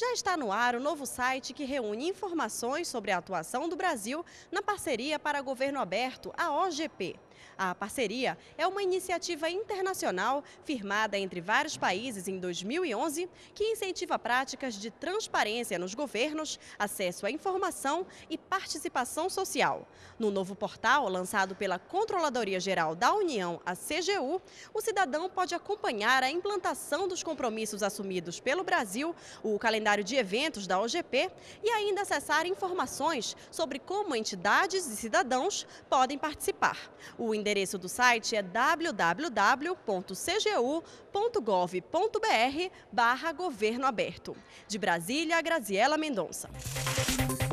Já está no ar o novo site que reúne informações sobre a atuação do Brasil na parceria para governo aberto, a OGP. A parceria é uma iniciativa internacional firmada entre vários países em 2011 que incentiva práticas de transparência nos governos, acesso à informação e participação social. No novo portal, lançado pela Controladoria Geral da União, a CGU, o cidadão pode acompanhar a implantação dos compromissos assumidos pelo Brasil, o calendário calendário de eventos da OGP e ainda acessar informações sobre como entidades e cidadãos podem participar. O endereço do site é www.cgu.gov.br barra governo aberto. De Brasília, Graziela Mendonça.